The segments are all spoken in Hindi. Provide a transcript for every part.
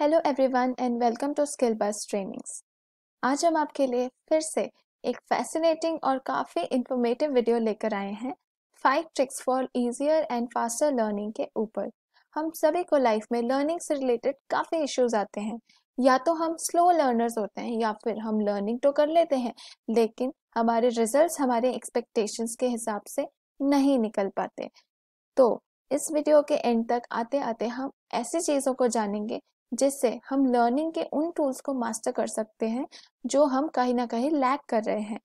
Hello everyone and welcome to skill bus trainings आज हम आपके लिए फिर से एक फैसिनेटिंग और काफ़ी इंफॉर्मेटिव वीडियो लेकर आए हैं five tricks for easier and faster learning के ऊपर हम सभी को लाइफ में लर्निंग से रिलेटेड काफ़ी इश्यूज आते हैं या तो हम स्लो लर्नर्स होते हैं या फिर हम लर्निंग तो कर लेते हैं लेकिन हमारे रिजल्ट हमारे एक्सपेक्टेशंस के हिसाब से नहीं निकल पाते तो इस वीडियो के एंड तक आते आते हम ऐसी चीज़ों को जानेंगे जिससे हम लर्निंग के उन टूल्स को मास्टर कर सकते हैं जो हम कहीं ना कहीं लैक कर रहे हैं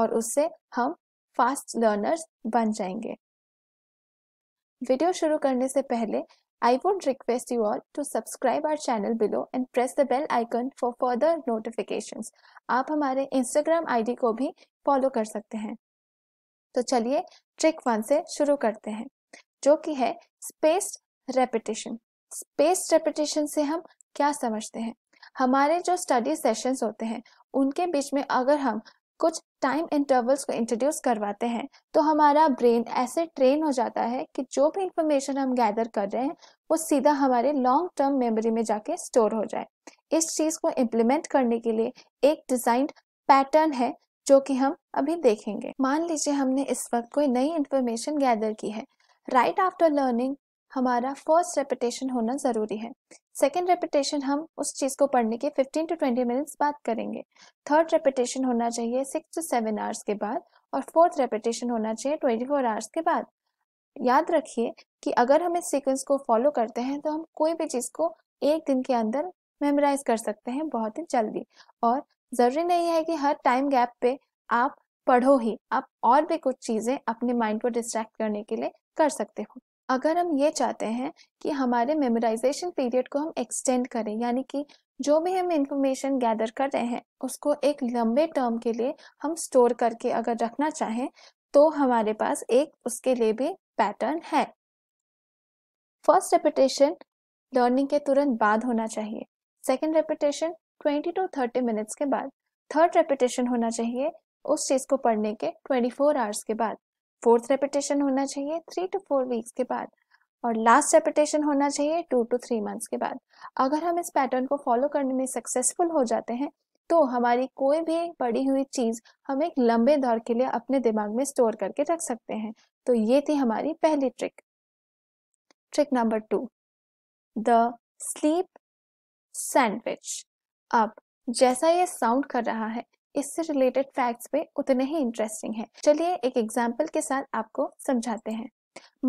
और उससे हम फास्ट लर्नर्स बन जाएंगे वीडियो शुरू करने से पहले I would request you all to subscribe our channel below and press the bell icon for further notifications. आप हमारे इंस्टाग्राम ID को भी फॉलो कर सकते हैं तो चलिए ट्रिक वन से शुरू करते हैं जो कि है स्पेस्ड रेपिटेशन स्पेस्ड रेपिटेशन से हम क्या समझते हैं हमारे जो स्टडी सेशंस होते हैं उनके बीच में अगर हम कुछ टाइम इंटरवल्स को इंट्रोड्यूस करवाते हैं तो हमारा ब्रेन ऐसे ट्रेन हो जाता है कि जो भी इंफॉर्मेशन हम गैदर कर रहे हैं वो सीधा हमारे लॉन्ग टर्म मेमोरी में जाके स्टोर हो जाए इस चीज़ को इम्प्लीमेंट करने के लिए एक डिजाइंड पैटर्न है जो कि हम अभी देखेंगे मान लीजिए हमने इस वक्त कोई नई इंफॉर्मेशन गैदर की है राइट आफ्टर लर्निंग हमारा फर्स्ट रेपिटेशन होना ज़रूरी है सेकेंड रेपिटेशन हम उस चीज़ को पढ़ने के 15 टू 20 मिनट्स बाद करेंगे थर्ड रेपिटेशन होना चाहिए सिक्स टू सेवन आवर्स के बाद और फोर्थ रेपिटेशन होना चाहिए 24 आवर्स के बाद याद रखिए कि अगर हम इस सीक्वेंस को फॉलो करते हैं तो हम कोई भी चीज़ को एक दिन के अंदर मेमोराइज कर सकते हैं बहुत ही जल्दी और ज़रूरी नहीं है कि हर टाइम गैप पे आप पढ़ो ही आप और भी कुछ चीज़ें अपने माइंड को डिस्ट्रैक्ट करने के लिए कर सकते हो अगर हम ये चाहते हैं कि हमारे मेमोराइजेशन पीरियड को हम एक्सटेंड करें यानी कि जो भी हम इंफॉर्मेशन गैदर कर रहे हैं उसको एक लंबे टर्म के लिए हम स्टोर करके अगर रखना चाहें तो हमारे पास एक उसके लिए भी पैटर्न है फर्स्ट रेपिटेशन लर्निंग के तुरंत बाद होना चाहिए second repetition twenty to thirty minutes के बाद थर्ड रेपिटेशन होना चाहिए उस चीज़ को पढ़ने के ट्वेंटी फोर आवर्स के बाद फोर्थ रेपिटेशन होना चाहिए थ्री टू फोर वीक्स के बाद और लास्ट रेपिटेशन होना चाहिए टू टू थ्री मंथ्स के बाद अगर हम इस पैटर्न को फॉलो करने में सक्सेसफुल हो जाते हैं तो हमारी कोई भी पड़ी हुई चीज़ हम एक लंबे दौर के लिए अपने दिमाग में स्टोर करके रख सकते हैं तो ये थी हमारी पहली trick trick number two the sleep sandwich अब जैसा ये साउंड कर रहा है इससे रिलेटेड फैक्ट्स पे उतने ही इंटरेस्टिंग है चलिए एक एग्जाम्पल के साथ आपको समझाते हैं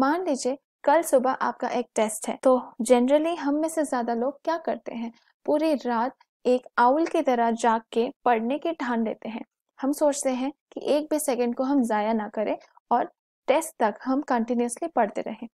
मान लीजिए कल सुबह आपका एक टेस्ट है तो जनरली हम में से ज्यादा लोग क्या करते हैं पूरी रात एक आउल की तरह जाग के पढ़ने की ठान लेते हैं हम सोचते हैं कि एक भी सेकंड को हम जाया ना करें और टेस्ट तक हम कंटिन्यूसली पढ़ते रहें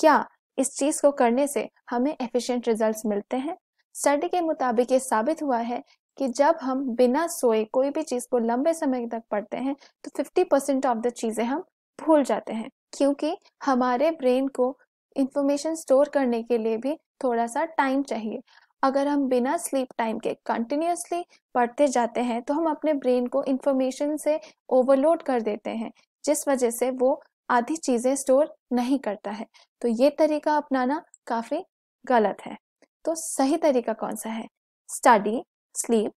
क्या इस चीज को करने से हमें एफिशिएंट रिजल्ट्स मिलते हैं स्टडी के मुताबिक ये साबित हुआ है कि जब हम बिना सोए कोई भी चीज़ को लंबे समय तक पढ़ते हैं तो 50 परसेंट ऑफ द चीज़ें हम भूल जाते हैं क्योंकि हमारे ब्रेन को इंफॉर्मेशन स्टोर करने के लिए भी थोड़ा सा टाइम चाहिए अगर हम बिना स्लीप टाइम के कंटिन्यूसली पढ़ते जाते हैं तो हम अपने ब्रेन को इन्फॉर्मेशन से ओवरलोड कर देते हैं जिस वजह से वो आधी चीज़ें स्टोर नहीं करता है तो ये तरीका अपनाना काफ़ी गलत है तो सही तरीका कौन सा है स्टडी स्लीप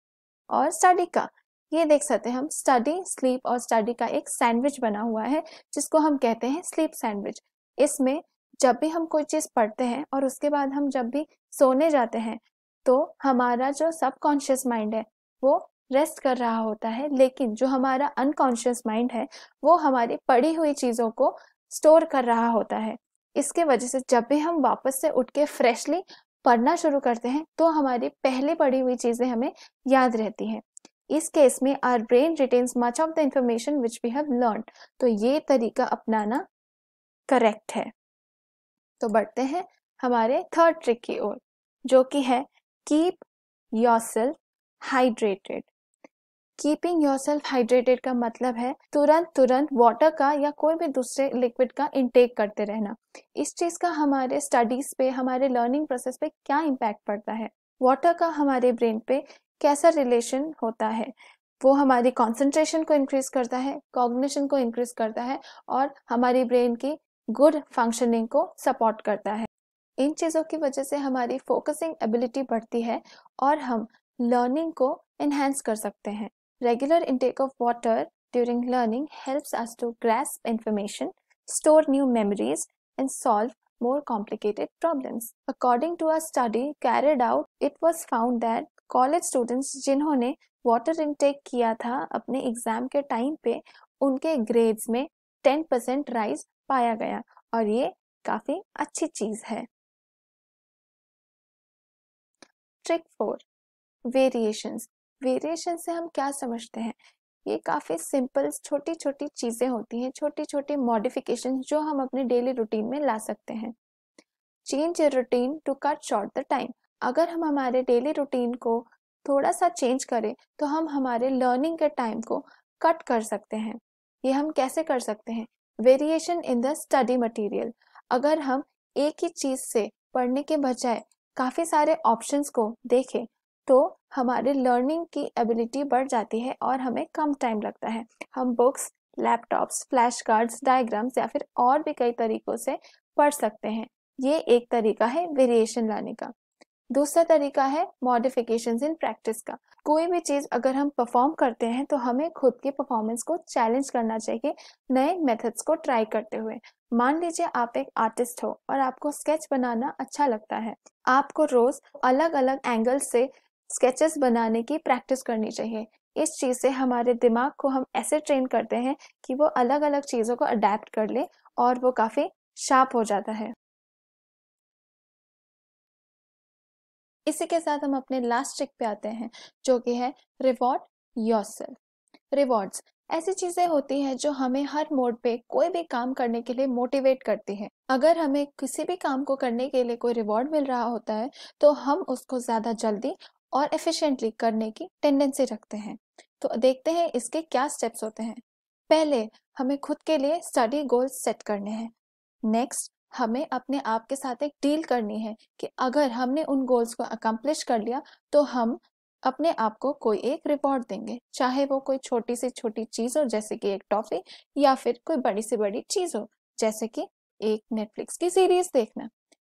और स्टडी का ये देख सकते हैं हम स्टडी स्लीप और स्टडी का एक सैंडविच बना हुआ है जिसको हम कहते हैं स्लीप सैंडविच इसमें जब भी हम कोई चीज़ पढ़ते हैं और उसके बाद हम जब भी सोने जाते हैं तो हमारा जो सबकॉन्शियस माइंड है वो रेस्ट कर रहा होता है लेकिन जो हमारा अनकॉन्शियस माइंड है वो हमारी पढ़ी हुई चीज़ों को स्टोर कर रहा होता है इसके वजह से जब भी हम वापस से उठ के फ्रेशली पढ़ना शुरू करते हैं तो हमारी पहले पढ़ी हुई चीज़ें हमें याद रहती हैं इस केस में are brain retains much of the information which we have learn तो ये तरीका अपनाना करेक्ट है तो बढ़ते हैं हमारे थर्ड ट्रिक की ओर जो कि है keep yourself hydrated keeping yourself hydrated का मतलब है तुरंत तुरंत वाटर का या कोई भी दूसरे लिक्विड का इनटेक करते रहना इस चीज़ का हमारे स्टडीज पे हमारे लर्निंग प्रोसेस पे क्या इम्पैक्ट पड़ता है वाटर का हमारे ब्रेन पे कैसा रिलेशन होता है वो हमारी कॉन्सेंट्रेशन को इंक्रीज करता है कॉग्निशन को इंक्रीज करता है और हमारी ब्रेन की गुड फंक्शनिंग को सपोर्ट करता है इन चीज़ों की वजह से हमारी फोकसिंग एबिलिटी बढ़ती है और हम लर्निंग को एनहेंस कर सकते हैं Regular intake of water during learning helps us to grasp information, store new memories, and solve more complicated problems. According to a study carried out, it was found that college students jinhone water intake kiya tha apne exam ke time pe unke grades mein 10 rise paya gaya aur ye kafi achhi cheez hai trick 4 variations variation से हम क्या समझते हैं ये काफ़ी सिंपल छोटी छोटी चीज़ें होती हैं छोटी छोटी मॉडिफिकेशन जो हम अपने डेली रूटीन में ला सकते हैं change routine to cut short the time अगर हम हमारे डेली रूटीन को थोड़ा सा चेंज करें तो हम हमारे लर्निंग के टाइम को कट कर सकते हैं ये हम कैसे कर सकते हैं variation in the study material अगर हम एक ही चीज़ से पढ़ने के बजाय काफ़ी सारे ऑप्शंस को देखें तो हमारे लर्निंग की एबिलिटी बढ़ जाती है और हमें कम टाइम लगता है हम books laptops flash cards diagrams या फिर और भी कई तरीकों से पढ़ सकते हैं ये एक तरीका है वेरिएशन लाने का दूसरा तरीका है मॉडिफिकेशंस इन प्रैक्टिस का कोई भी चीज़ अगर हम परफॉर्म करते हैं तो हमें खुद की परफॉर्मेंस को चैलेंज करना चाहिए नए मेथड्स को ट्राई करते हुए मान लीजिए आप एक आर्टिस्ट हो और आपको स्केच बनाना अच्छा लगता है आपको रोज अलग अलग एंगल से स्केचेस बनाने की प्रैक्टिस करनी चाहिए इस चीज़ से हमारे दिमाग को हम ऐसे ट्रेन करते हैं कि वो अलग अलग चीज़ों को अडेप्ट कर ले और वो काफ़ी शार्प हो जाता है इसी के साथ हम अपने लास्ट ट्रिक पे आते हैं जो कि है रिवॉर्ड योरसेल्फ रिवॉर्ड्स ऐसी चीज़ें होती हैं जो हमें हर मोड पे कोई भी काम करने के लिए मोटिवेट करती हैं अगर हमें किसी भी काम को करने के लिए कोई रिवॉर्ड मिल रहा होता है तो हम उसको ज़्यादा जल्दी और एफिशिएंटली करने की टेंडेंसी रखते हैं तो देखते हैं इसके क्या स्टेप्स होते हैं पहले हमें खुद के लिए स्टडी गोल सेट करने हैं नेक्स्ट हमें अपने आप के साथ एक डील करनी है कि अगर हमने उन गोल्स को अकम्प्लिश कर लिया तो हम अपने आप को कोई एक रिवॉर्ड देंगे चाहे वो कोई छोटी से छोटी चीज़ हो जैसे कि एक टॉफी या फिर कोई बड़ी से बड़ी चीज़ हो जैसे कि एक नेटफ्लिक्स की सीरीज देखना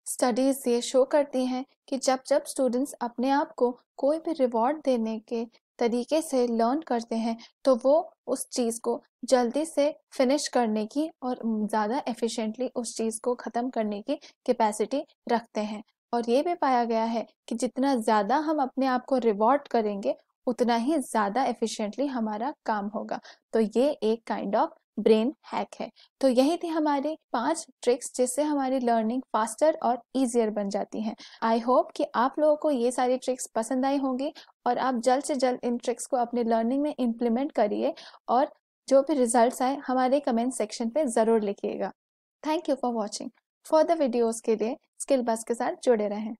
स्टडीज ये शो करती हैं कि जब जब स्टूडेंट्स अपने आप को कोई भी रिवॉर्ड देने के तरीके से लर्न करते हैं तो वो उस चीज़ को जल्दी से फिनिश करने की और ज़्यादा एफिशिएंटली उस चीज़ को ख़त्म करने की कैपेसिटी रखते हैं और ये भी पाया गया है कि जितना ज़्यादा हम अपने आप को रिवॉर्ड करेंगे उतना ही ज़्यादा एफिशिएंटली हमारा काम होगा तो ये एक काइंड ऑफ ब्रेन हैक है तो यही थी हमारे पांच ट्रिक्स जिससे हमारी लर्निंग फास्टर और इजियर बन जाती है आई होप कि आप लोगों को ये सारी ट्रिक्स पसंद आई होंगी और आप जल्द से जल्द इन ट्रिक्स को अपने लर्निंग में इम्प्लीमेंट करिए और जो भी रिजल्ट आए हमारे कमेंट सेक्शन पे जरूर लिखिएगा thank you for watching for the videos के लिए स्किल बस के साथ जुड़े रहें